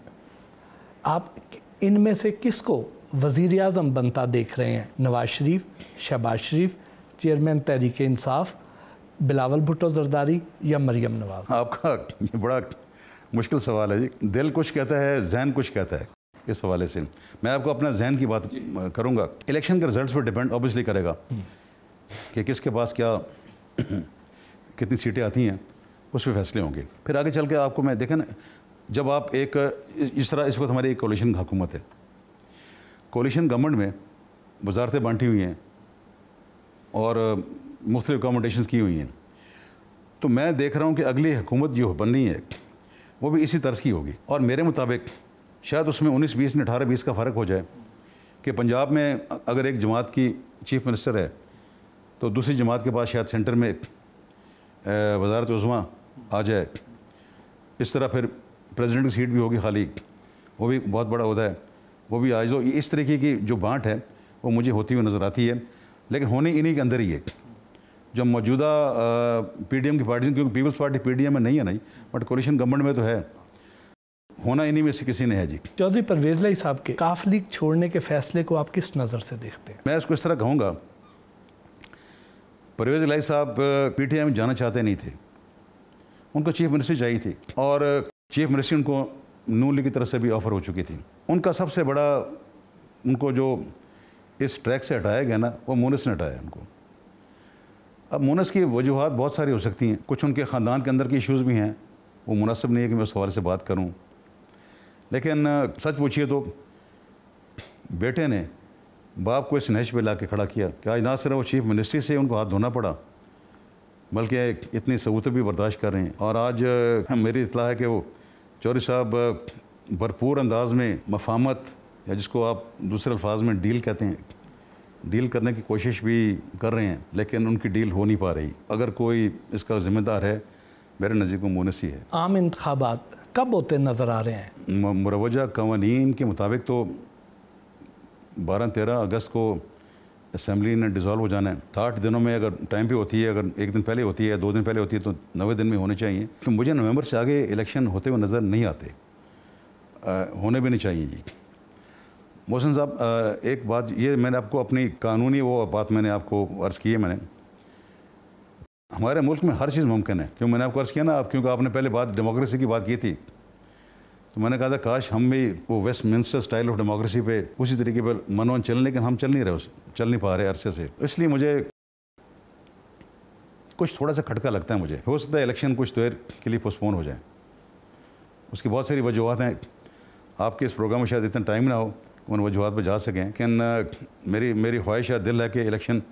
आप इनमें से किसको वज़ी अजम बनता देख रहे हैं नवाज शरीफ शहबाज शरीफ चेयरमैन तहरीक इंसाफ बिलावल भुट्टो जरदारी या मरियम नवाज आपका ये बड़ा मुश्किल सवाल है जी दिल कुछ कहता है जहन कुछ कहता है इस हवाले से मैं आपको अपना जहन की बात करूँगा इलेक्शन के रिजल्ट पर डिपेंड ऑब्वियसली करेगा हम्म। कि किसके पास क्या कितनी सीटें आती हैं उस पर फैसले होंगे फिर आगे चल के आपको मैं देखें जब आप एक इस तरह इस वक्त हमारी एक कोलिशन हुकूमत है कोलिशन गवर्नमेंट में वजारतें बांटी हुई हैं और मुख्तलिफ अकोमोडेशन की हुई हैं तो मैं देख रहा हूँ कि अगली हुकूमत जो बननी है वो भी इसी तर्ज की होगी और मेरे मुताबिक शायद उसमें उन्नीस बीस ने अठारह बीस का फ़र्क हो जाए कि पंजाब में अगर एक जमात की चीफ मिनिस्टर है तो दूसरी जमात के पास शायद सेंटर में वजारत उज़मा आ जाए इस तरह फिर प्रेसिडेंट की सीट भी होगी खाली वो भी बहुत बड़ा होता है वो भी आज इस तरीके की जो बांट है वो मुझे होती हुई नज़र आती है लेकिन होने इन्हीं के अंदर ही है जो मौजूदा पीडीएम की पार्टी क्योंकि पीपल्स पार्टी पीडीएम में नहीं है नहीं बट कोलिशन गवर्नमेंट में तो है होना इन्हीं में से किसी ने है जी चौधरी परवेज लाई साहब के काफ लीग छोड़ने के फैसले को आप किस नज़र से देखते हैं मैं इसको इस तरह कहूँगा परवेज लाई साहब आई में जाना चाहते नहीं थे उनको चीफ मिनिस्ट्री चाहिए थी और चीफ मिनिस्ट्री उनको नू लीग की तरफ से भी ऑफ़र हो चुकी थी उनका सबसे बड़ा उनको जो इस ट्रैक से हटाया गया ना वो मोनिस ने हटाया उनको अब मोनस की वजूहत बहुत सारी हो सकती हैं कुछ उनके ख़ानदान के अंदर के इश्यूज़ भी हैं वो मुनासिब नहीं है कि मैं उस हवाले से बात करूँ लेकिन सच पूछिए तो बेटे ने बाप को इस नहज पर ला के खड़ा किया कि आज ना सिर्फ वो चीफ़ मिनिस्ट्री से उनको हाथ धोना पड़ा बल्कि इतनी सबूत भी बर्दाश्त कर रहे हैं और आज मेरी इतला है कि वो चौरी साहब भरपूर अंदाज में मफामत या जिसको आप दूसरे अल्फाज में डील कहते हैं डील करने की कोशिश भी कर रहे हैं लेकिन उनकी डील हो नहीं पा रही अगर कोई इसका जिम्मेदार है मेरे नज़दीक वो मोनसी है आम इंतबात कब होते नज़र आ रहे हैं मुरवजा कवानीन के मुताबिक तो बारह तेरह अगस्त को असम्बली ने डिज़ोल्व हो जाना है साठ दिनों में अगर टाइम भी होती है अगर एक दिन पहले होती है दो दिन पहले होती है तो नवे दिन में होने चाहिए तो मुझे नवंबर से आगे इलेक्शन होते हुए नज़र नहीं आते आ, होने भी नहीं चाहिए जी मोहसिन साहब एक बात ये मैंने आपको अपनी कानूनी वो बात मैंने आपको अर्ज़ की है मैंने हमारे मुल्क में हर चीज़ मुमकिन है क्यों मैंने आपको अर्ज़ किया ना आप क्योंकि आपने पहले बात डेमोक्रेसी की बात की थी तो मैंने कहा था काश हम भी वो Westminster style of democracy पे उसी तरीके पर मनोन चलने लेकिन हम चल नहीं रहे उस चल नहीं पा रहे अरसे से तो इसलिए मुझे कुछ थोड़ा सा खटका लगता है मुझे हो सकता है इलेक्शन कुछ देर के लिए पोस्टपोन हो जाए उसकी बहुत सारी वजूहत हैं आपके इस प्रोग्राम में शायद इतना टाइम ना हो उन वजूहत पर जा सकें लेकिन मेरी मेरी ख्वाहिश या दिल है कि इलेक्शन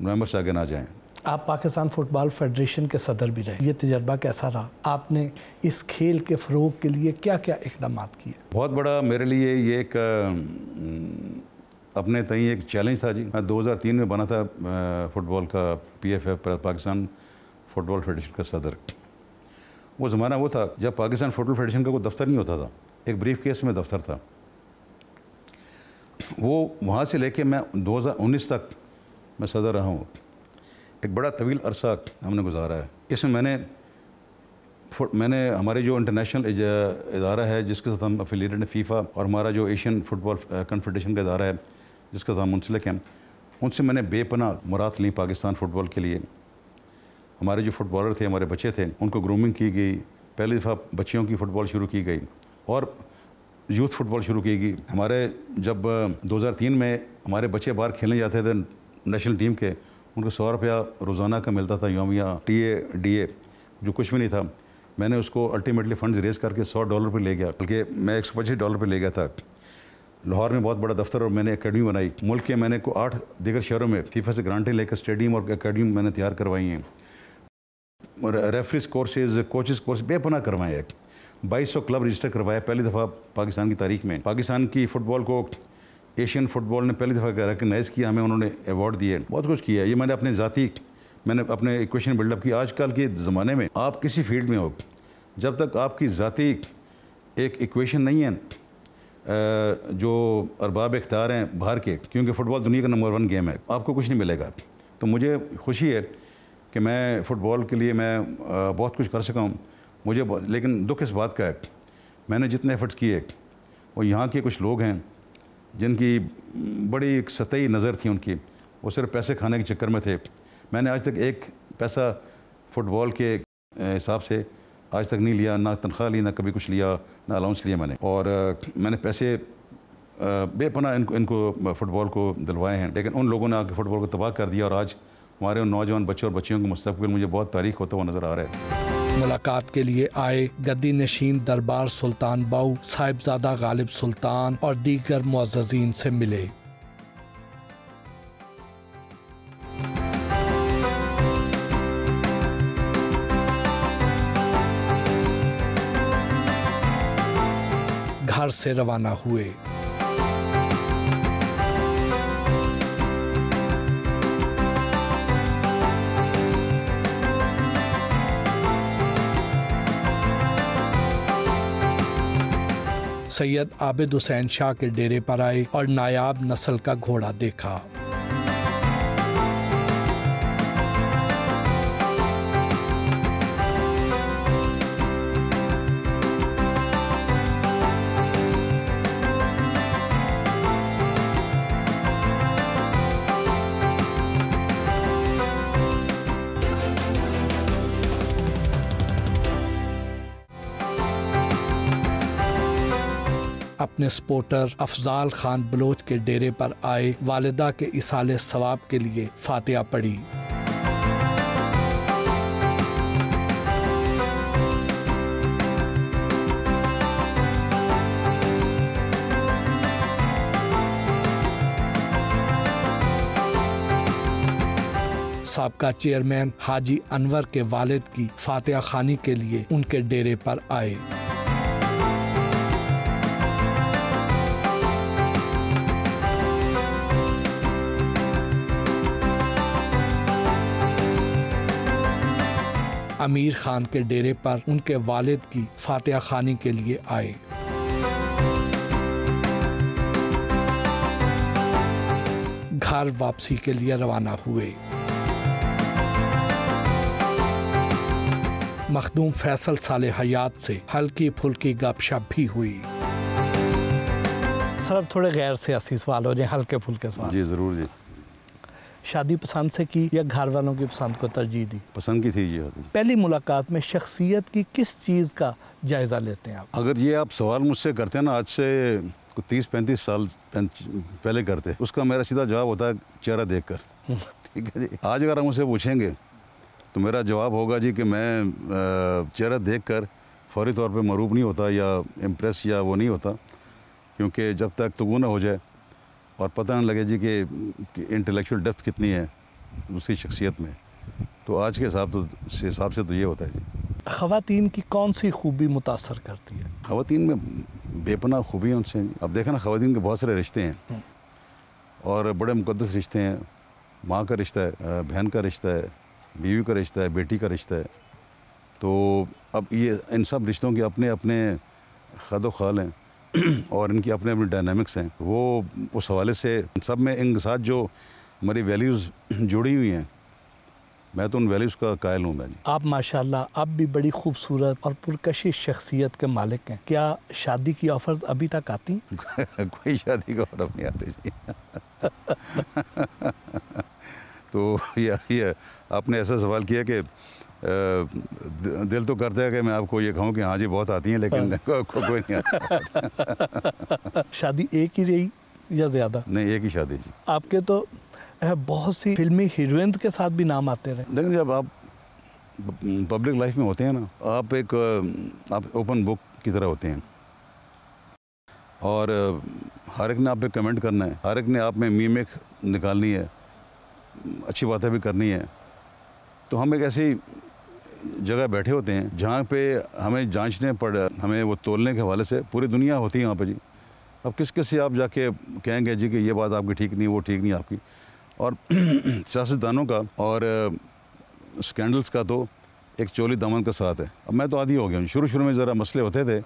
नवंबर से आगे ना जाएँ आप पाकिस्तान फुटबॉल फेडरेशन के सदर भी रहे ये तजर्बा कैसा रहा आपने इस खेल के फ़रोग के लिए क्या क्या इकदाम किए बहुत बड़ा मेरे लिए ये एक अपने तई एक चैलेंज था जी मैं 2003 में बना था फुटबॉल का P F F Pakistan football federation का सदर वो ज़माना वो था जब पाकिस्तान फुटबॉल फेडरेशन का कोई दफ्तर नहीं होता था एक ब्रीफ केस में दफ्तर था वो वहाँ से लेके मैं 2019 तक मैं सदर रहा हूँ एक बड़ा तवील अरसा हमने गुजारा है इसमें मैंने मैंने हमारे जो इंटरनेशनल इदारा है जिसके साथ हम अफिलेटेड हैं फीफा और हमारा जो एशियन फुटबॉल कन्फेडरेशन का इदारा है जिसके साथ हम मुंसलिक हैं उनसे मैंने बेपना मुराद ली पाकिस्तान फ़ुटबॉल के लिए हमारे जो फुटबॉलर थे हमारे बच्चे थे उनको ग्रूमिंग की गई पहली दफ़ा बच्चियों की फ़ुटबॉल शुरू की गई और यूथ फुटबॉल शुरू की गई हमारे जब 2003 में हमारे बच्चे बाहर खेलने जाते थे नेशनल टीम के उनको सौ रुपया रोज़ाना का मिलता था योमिया टी ए डी ए जो कुछ भी नहीं था मैंने उसको अल्टीमेटली फंड्स रेज करके सौ डॉलर पर ले गया बल्कि मैं एक सौ पच्चीस डॉलर पर ले गया था लाहौर में बहुत बड़ा दफ्तर और मैंने अकेडमी बनाई मुल्क के मैंने को आठ दीगर शहरों में फीफा से ग्रांटें लेकर स्टेडियम और अकेडमी मैंने तैयार करवाई हैं रेफरीज कोर्सेज कोचेज कोर्स बेपना करवाए हैं 2200 क्लब रजिस्टर करवाया पहली दफ़ा पाकिस्तान की तारीख में पाकिस्तान की फ़ुटबॉल को एशियन फुटबॉल ने पहली दफ़ा रिकगनाइज़ किया हमें उन्होंने अवार्ड दिए बहुत कुछ किया ये मैंने अपने ज़ाती मैंने अपने इक्वेशन बिल्डअप की आजकल के ज़माने में आप किसी फील्ड में हो जब तक आपकी ज़ाती एक इक्वेशन नहीं है जो अरबाब इख्तार हैं बाहर के क्योंकि फ़ुटबॉल दुनिया का नंबर वन गेम है आपको कुछ नहीं मिलेगा तो मुझे खुशी है कि मैं फ़ुटबॉल के लिए मैं बहुत कुछ कर सका हूँ मुझे लेकिन दुख इस बात का है मैंने जितने एफर्ट्स किए और यहाँ के कुछ लोग हैं जिनकी बड़ी एक सतही नज़र थी उनकी वो सिर्फ पैसे खाने के चक्कर में थे मैंने आज तक एक पैसा फुटबॉल के हिसाब से आज तक नहीं लिया ना तनख्वाह ली ना कभी कुछ लिया ना अलाउंस लिया मैंने और मैंने पैसे बेपना इनको इनको फुटबॉल को दिलवाए हैं लेकिन उन लोगों ने आके फुटबॉल को तबाह कर दिया और आज हमारे उन नौजवान बच्चों और बच्चियों के मुस्तबिल मुझे बहुत तारीख होता हुआ नज़र आ रहा है मुलाकात के लिए आए गद्दी नशीन दरबार सुल्तान बाऊ साहिबजादा गालिब सुल्तान और दीगर मुआजीन से मिले घर से रवाना हुए सैयद आबिद हुसैन शाह के डेरे पर आए और नायाब नस्ल का घोड़ा देखा अपने सपोर्टर अफजाल खान बलोच के डेरे पर आए वालदा के इसाले सवाब के लिए फातिहा पढ़ी सबका चेयरमैन हाजी अनवर के वालिद की फातिहा खानी के लिए उनके डेरे पर आए अमीर खान के डेरे पर उनके वालिद की फातह खानी के लिए आए घर वापसी के लिए रवाना हुए मखदूम फैसल साले हयात से हल्की फुल्की गपशप भी हुई सर थोड़े गैर सियासी सवाल हो जाए हल्के फुल्के सवाल जी ज़रूर जी शादी पसंद से की या घर वालों की पसंद को तरजीह दी पसंद की थी ये होती पहली मुलाकात में शख्सियत की किस चीज़ का जायज़ा लेते हैं आप अगर ये आप सवाल मुझसे करते हैं ना आज से तीस पैंतीस साल पहले करते उसका मेरा सीधा जवाब होता है चेहरा देख कर ठीक है जी आज अगर हम उसे पूछेंगे तो मेरा जवाब होगा जी कि मैं चेहरा देख कर फौरी तौर पर मरूब नहीं होता या इम्प्रेस या वो नहीं होता क्योंकि जब तक तो वो ना हो जाए और पता नहीं लगे जी कि इंटेलेक्चुअल डेप्थ कितनी है उसकी शख्सियत में तो आज के हिसाब तो हिसाब से तो ये होता है जी खातन की कौन सी खूबी मुतासर करती है ख़वान में बेपना है उनसे अब देखा ना खातन के बहुत सारे रिश्ते हैं हम्म। और बड़े मुकदस रिश्ते हैं माँ का रिश्ता है बहन का रिश्ता है बीवी का रिश्ता है बेटी का रिश्ता है तो अब ये इन सब रिश्तों के अपने अपने खद ख़ाल हैं और इनकी अपने अपने डायनामिक्स हैं वो उस हवाले से सब में इनके साथ जो हमारी वैल्यूज़ जुड़ी हुई हैं मैं तो उन वैल्यूज़ का कायल हूँ मैंने आप माशाल्लाह आप भी बड़ी खूबसूरत और पुरकशिश शख्सियत के मालिक हैं क्या शादी की ऑफर अभी तक आती कोई शादी का ऑफर नहीं आती जी तो यह आपने ऐसा सवाल किया कि दिल तो करता है कि मैं आपको ये कहूँ कि हाँ जी बहुत आती हैं लेकिन हाँ। को, कोई नहीं आता शादी एक ही रही या ज़्यादा नहीं एक ही शादी जी आपके तो बहुत सी फिल्मी हीरोइन के साथ भी नाम आते रहे लेकिन जब आप पब्लिक लाइफ में होते हैं ना आप एक आप ओपन बुक की तरह होते हैं और हर एक ने आप पे कमेंट करना है हर एक ने आप में मीमेक निकालनी है अच्छी बातें भी करनी है तो हम एक ऐसी जगह बैठे होते हैं जहाँ पे हमें जांचने पड़ हमें वो तोलने के हवाले से पूरी दुनिया होती है वहाँ पे जी अब किस किस से आप जाके कहेंगे जी कि ये बात आपकी ठीक नहीं वो ठीक नहीं आपकी और सियासतदानों का और स्कैंडल्स का तो एक चोली दमन का साथ है अब मैं तो आदि हो गया हूँ शुरू शुरू में ज़रा मसले होते थे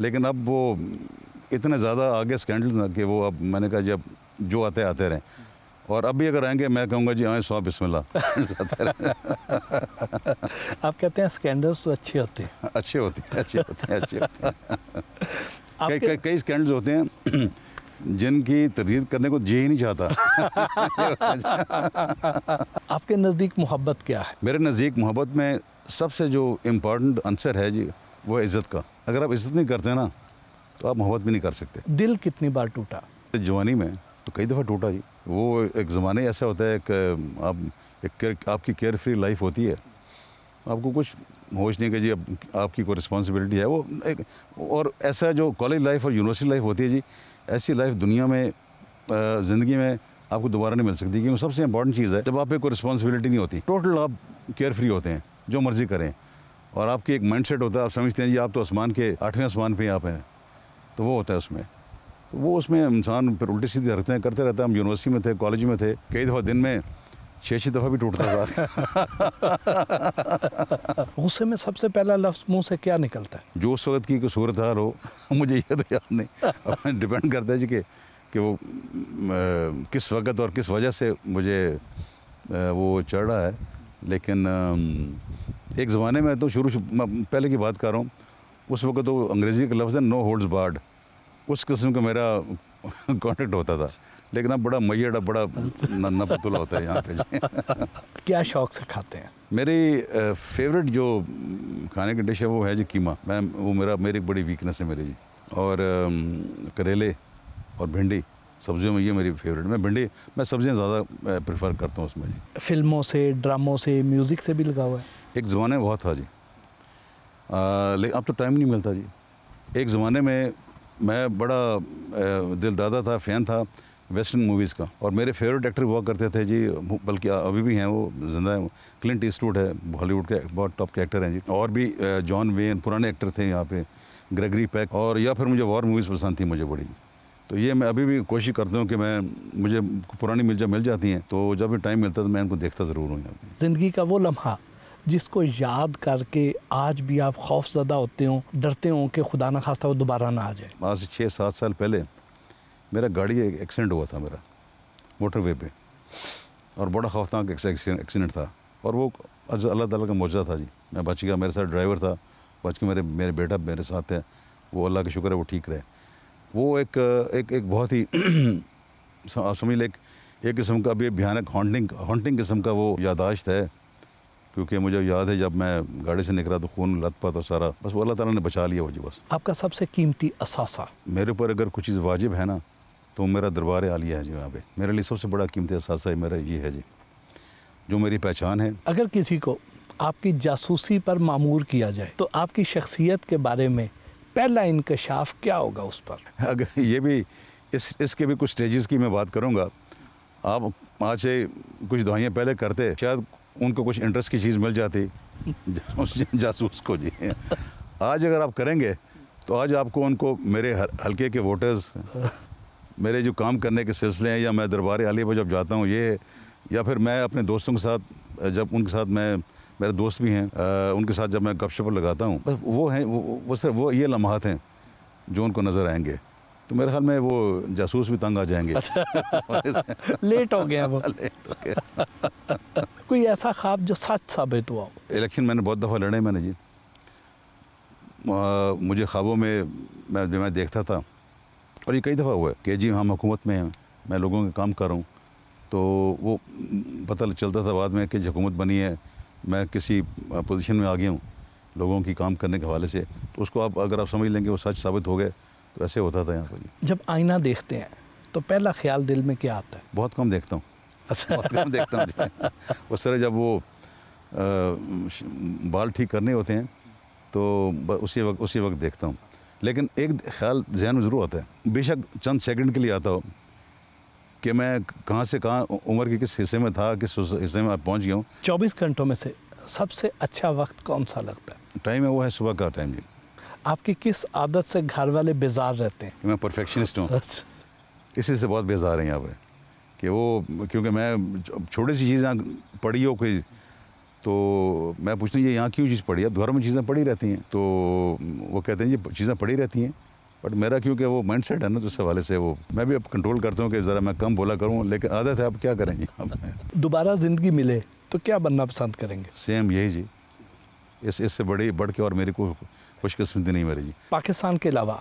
लेकिन अब वो इतने ज़्यादा आगे स्कैंडल ना कि वो अब मैंने कहा जब जो आते आते रहें और अभी अगर आएंगे मैं कहूँगा जी हमें हाँ, सौ बिस्मिल्ला आप कहते हैं स्कैंडल्स तो अच्छे होते हैं अच्छे होते हैं अच्छे होते हैं अच्छे होते हैं कई कई स्कैंडल्स होते हैं जिनकी तरदीद करने को जी ही नहीं चाहता आपके नज़दीक मोहब्बत क्या है मेरे नज़दीक मोहब्बत में सबसे जो इम्पोर्टेंट आंसर है जी वो इज़्ज़त का अगर आप इज़्ज़त नहीं करते ना तो आप मोहब्बत भी नहीं कर सकते दिल कितनी बार टूटा जवानी में तो कई दफ़ा टूटा जी वो एक ज़माने ऐसा होता है कि आप एक केर, आपकी केयर फ्री लाइफ होती है आपको कुछ होश नहीं कि जी अब आपकी कोई रिस्पॉन्सिबिलिटी है वो एक और ऐसा जो कॉलेज लाइफ और यूनिवर्सिटी लाइफ होती है जी ऐसी लाइफ दुनिया में ज़िंदगी में आपको दोबारा नहीं मिल सकती क्योंकि सबसे इंपॉर्टेंट चीज़ है जब आप पे कोई रिस्पॉन्सिबिलिटी नहीं होती टोटल आप केयर फ्री होते हैं जो मर्ज़ी करें और आपकी एक माइंड सेट होता है आप समझते हैं जी आप तो आसमान के आठवें आसमान पर आप हैं तो वो होता है उसमें वो उसमें इंसान फिर उल्टी सीधी हरकतें करते रहते हैं हम यूनिवर्सिटी में थे कॉलेज में थे कई दफ़ा दिन में छः छः दफ़ा भी टूटता था गुस्से में सबसे पहला लफ्ज़ मुंह से क्या निकलता है जो उस वक्त की कोई सूरत हाल हो मुझे ये तो याद नहीं डिपेंड करता है जी कि कि वो किस वक्त और किस वजह से मुझे वो चढ़ रहा है लेकिन एक ज़माने में तो शुरू पहले की बात कर रहा हूँ उस वक्त तो अंग्रेज़ी का लफ्ज़ है नो होल्ड्स बार्ड उस किस्म का मेरा कॉन्टेक्ट होता था लेकिन अब बड़ा मैयड़ा बड़ा नन्ना पतुला होता है यहाँ पे क्या शौक से खाते हैं मेरी फेवरेट जो खाने की डिश है वो है जी कीमा मैं वो मेरा मेरी बड़ी वीकनेस है मेरी जी और करेले और भिंडी सब्जियों में ये मेरी फेवरेट मैं भिंडी मैं सब्जियाँ ज़्यादा प्रेफर करता हूँ उसमें जी फिल्मों से ड्रामों से म्यूज़िक से भी लगा हुआ है एक ज़माने बहुत था जी लेकिन अब तो टाइम नहीं मिलता जी एक ज़माने में मैं बड़ा दिलदादा था फ़ैन था वेस्टर्न मूवीज़ का और मेरे फेवरेट एक्टर हुआ करते थे जी बल्कि अभी भी हैं वो जिंदा हैं क्लिंट ईस्टवुड है हॉलीवुड के बहुत टॉप के एक्टर हैं जी और भी जॉन वेन पुराने एक्टर थे यहाँ पे ग्रेगरी पैक और या फिर मुझे वॉर मूवीज़ पसंद थी मुझे बड़ी तो ये मैं अभी भी कोशिश करता हूँ कि मैं मुझे पुरानी मिल जा मिल जाती हैं तो जब भी टाइम मिलता है तो मैं इनको देखता ज़रूर हूँ ज़िंदगी का वो लम्हा जिसको याद करके आज भी आप खौफ ज़दा होते हो डरते हो कि खुदा ना खास्ता वो दोबारा ना आ जाए आज से छः सात साल पहले मेरा गाड़ी एक एक्सीडेंट हुआ था मेरा मोटरवे पे और बड़ा खौफनाक एक्सीडेंट था और वो अल्लाह ताला का मौजा था जी मैं बच गया मेरे साथ ड्राइवर था बच के मेरे मेरे बेटा मेरे साथ है वो अल्लाह का शुक्र है वो ठीक रहे वो एक एक एक बहुत ही समझ लें एक किस्म का अभी भयानक हॉन्टिंग हॉन्टिंग किस्म का वो यादाश्त है क्योंकि मुझे याद है जब मैं गाड़ी से निकला तो खून लत पा था सारा बस वो अल्लाह ताला ने बचा लिया मुझे बस आपका सबसे कीमती असासा मेरे ऊपर अगर कुछ चीज़ वाजिब है ना तो मेरा दरबार आलिया है जी वहाँ पे मेरे लिए सबसे बड़ा कीमती असासा है मेरा ये है जी जो मेरी पहचान है अगर किसी को आपकी जासूसी पर मामूर किया जाए तो आपकी शख्सियत के बारे में पहला इंकशाफ क्या होगा उस पर अगर ये भी इस इसके भी कुछ स्टेजेस की मैं बात करूँगा आप आज से कुछ दवाइयाँ पहले करते शायद उनको कुछ इंटरेस्ट की चीज़ मिल जाती उस जासूस को जी आज अगर आप करेंगे तो आज आपको उनको मेरे हल्के के वोटर्स मेरे जो काम करने के सिलसिले हैं या मैं दरबार आलिया पर जब जाता हूँ ये या फिर मैं अपने दोस्तों के साथ जब उनके साथ मैं मेरे दोस्त भी हैं उनके साथ जब मैं गपशप लगाता हूँ बस वो हैं वो, वो सर वो ये लम्हात हैं जो उनको नज़र आएंगे तो मेरे ख्याल में वो जासूस भी तंग आ जाएंगे लेट अच्छा। हो गया वो लेट हो गया कोई ऐसा ख्वाब जो सच साबित हुआ इलेक्शन मैंने बहुत दफ़ा लड़े मैंने जी आ, मुझे ख्वाबों में मैं जो मैं देखता था और ये कई दफ़ा हुआ कि जी हम हुकूमत में हैं मैं लोगों के काम कर रहा हूँ तो वो पता चलता था बाद में कि हुकूमत बनी है मैं किसी पोजीशन में आ गया हूँ लोगों की काम करने के हवाले से तो उसको आप अगर आप समझ लेंगे वो सच साबित हो गए वैसे होता तो था यहाँ पर जब आईना देखते हैं तो पहला ख्याल दिल में क्या आता है बहुत कम देखता हूँ अच्छा। बहुत कम देखता हूँ उस तरह जब वो आ, बाल ठीक करने होते हैं तो उसी वक्त उसी वक्त देखता हूँ लेकिन एक ख्याल जहन में ज़रूर आता है बेशक चंद सेकंड के लिए आता हो कि मैं कहाँ से कहाँ उम्र के किस हिस्से में था किस हिस्से में पहुँच गया हूँ चौबीस घंटों में से सबसे अच्छा वक्त कौन सा लगता है टाइम है वो है सुबह का टाइम जी आपकी किस आदत से घर वाले बेजार रहते हैं मैं परफेक्शनिस्ट हूँ अच्छा। इसी से बहुत बेजार हैं यहाँ पे कि वो क्योंकि मैं छोटी सी चीज़ें पढ़ी हो कोई तो मैं पूछता हूँ ये यहाँ क्यों चीज़ पढ़ी अब घर में चीज़ें पढ़ी रहती हैं तो वो कहते हैं ये चीज़ें पढ़ी रहती हैं बट मेरा क्योंकि वो माइंड सेट है ना तो उस हवाले से वो मैं भी अब कंट्रोल करता हूँ कि ज़रा मैं कम बोला करूँ लेकिन आदत है अब क्या करेंगे दोबारा ज़िंदगी मिले तो क्या बनना पसंद करेंगे सेम यही जी इस इससे बड़ी बढ़ के और मेरे को खुशकस्मती नहीं मेरी जी पाकिस्तान के अलावा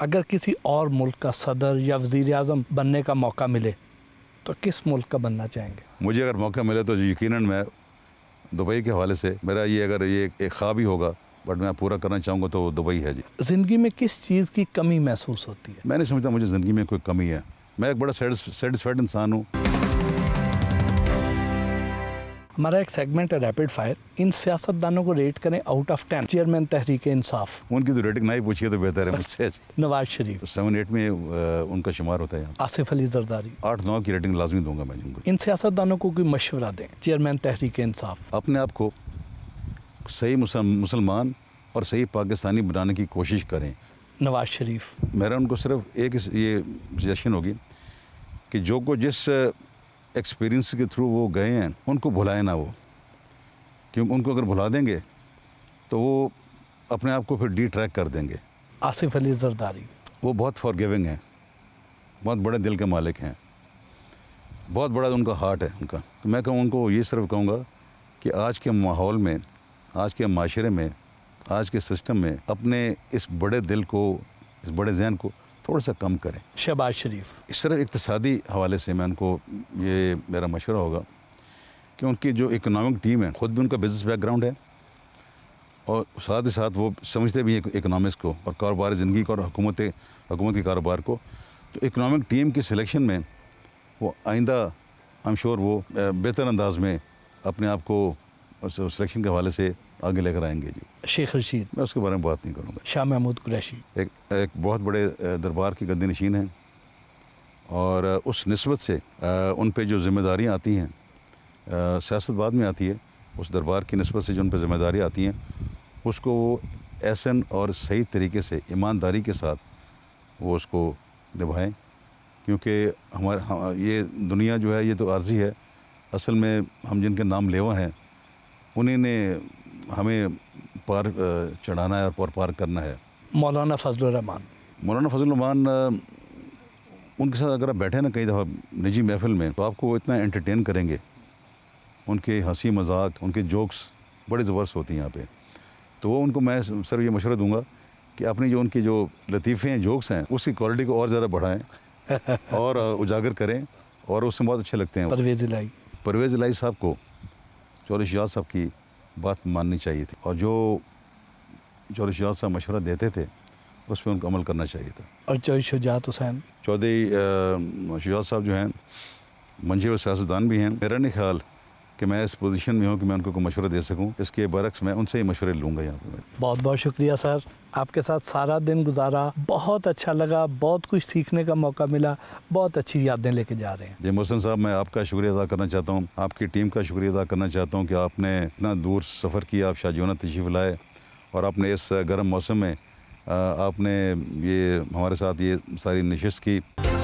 अगर किसी और मुल्क का सदर या वज़ी अजम बनने का मौका मिले तो किस मुल्क का बनना चाहेंगे मुझे अगर मौका मिले तो यकीन मैं दुबई के हवाले से मेरा ये अगर ये एक ख्वाब ही होगा बट मैं पूरा करना चाहूँगा तो दुबई है जी ज़िंदगी में किस चीज़ की कमी महसूस होती है मैं नहीं समझता मुझे ज़िंदगी में कोई कमी है मैं एक बड़ा सेटिस्फाइड इंसान हूँ हमारा एक सेगमेंट है रैपिड फायर इन सियासतदानों को रेट करें out of ten chairman Tehreek Insaf उनकी तो रेटिंग नहीं पूछिए तो बेहतर है मुझसे नवाज शरीफ सेवन एट में उनका शुमार होता है आसिफ अली जरदारी आठ नौ की रेटिंग लाजमी दूंगा मैं इन सियासतदानों को कोई मशवरा दें चेयरमैन तहरीक इंसाफ अपने आप को सही मुसलमान और सही पाकिस्तानी बनाने की कोशिश करें नवाज शरीफ मेरा उनको सिर्फ एक ये सजेशन होगी कि जो को जिस एक्सपीरियंस के थ्रू वो गए हैं उनको भुलाए ना वो क्योंकि उनको अगर भुला देंगे तो वो अपने आप को फिर डी ट्रैक कर देंगे आसिफ अली जरदारी वो बहुत फॉरगिविंग हैं बहुत बड़े दिल के मालिक हैं बहुत बड़ा उनका हार्ट है उनका तो मैं कहूँ उनको ये सिर्फ कहूँगा कि आज के माहौल में आज के माशरे में आज के सिस्टम में अपने इस बड़े दिल को इस बड़े जहन को थोड़ा सा कम करें शहबाज शरीफ इस तरह इकतसादी हवाले से मैं उनको ये मेरा मशवरा होगा कि उनकी जो इकनॉमिक टीम है ख़ुद भी उनका बिज़नेस बैकग्राउंड है और साथ ही साथ वो समझते भी हैं इकनॉमिक्स को और कारोबार ज़िंदगी को और हुकूमत हुकूमत के कारोबार को तो इकनॉमिक टीम की सिलेक्शन में वो आइंदा आई एम श्योर वो बेहतर अंदाज में अपने आप को सिलेक्शन के हवाले से आगे लेकर आएंगे जी शेख रशीद मैं उसके बारे में बात नहीं करूँगा शाह महमूद कुरैशी एक एक बहुत बड़े दरबार की गद्दी नशीन हैं और उस नस्बत से उन पर जो ज़िम्मेदारियाँ आती हैं सियासत बाद में आती है उस दरबार की नस्बत से जो उन पर ज़िम्मेदारी आती हैं उसको वो ऐसन और सही तरीके से ईमानदारी के साथ वो उसको निभाएं क्योंकि हमारे हम, हाँ, ये दुनिया जो है ये तो आर्जी है असल में हम जिनके नाम लेवा हैं उन्हीं ने हमें पार चढ़ाना है और पार पार करना है मौलाना फजल रहमान मौलाना फजल रहमान उनके साथ अगर आप बैठे ना कई दफ़ा निजी महफिल में तो आपको इतना एंटरटेन करेंगे उनके हंसी मजाक उनके जोक्स बड़े जबरस्त होती हैं यहाँ पे तो वो उनको मैं सर ये मशवरा दूंगा कि अपनी जो उनके जो लतीफ़े हैं जोक्स हैं उसकी क्वालिटी को और ज़्यादा बढ़ाएं और उजागर करें और उसमें बहुत अच्छे लगते हैं परवेज़ लाई परवेज़ लाई साहब को चौधरी शिजाज साहब की बात माननी चाहिए थी और जो चौधरी शुजात साहब मशवरा देते थे उस पर उनको अमल करना चाहिए था और चौधरी शुजात हुसैन चौधरी शुजात साहब जो हैं और सियासतदान भी हैं मेरा नहीं ख्याल कि मैं इस पोजीशन में हूँ कि मैं उनको को मशवरा दे सकूँ इसके बरक्स मैं उनसे ही मशवरे लूँगा यहाँ पर बहुत बहुत शुक्रिया सर आपके साथ सारा दिन गुजारा बहुत अच्छा लगा बहुत कुछ सीखने का मौका मिला बहुत अच्छी यादें लेके जा रहे हैं जी मोहसिन साहब मैं आपका शुक्रिया अदा करना चाहता हूँ आपकी टीम का शुक्रिया अदा करना चाहता हूँ कि आपने इतना दूर सफ़र किया आप शाहजोना तशीफ लाए और आपने इस गर्म मौसम में आपने ये हमारे साथ ये सारी नशस्त की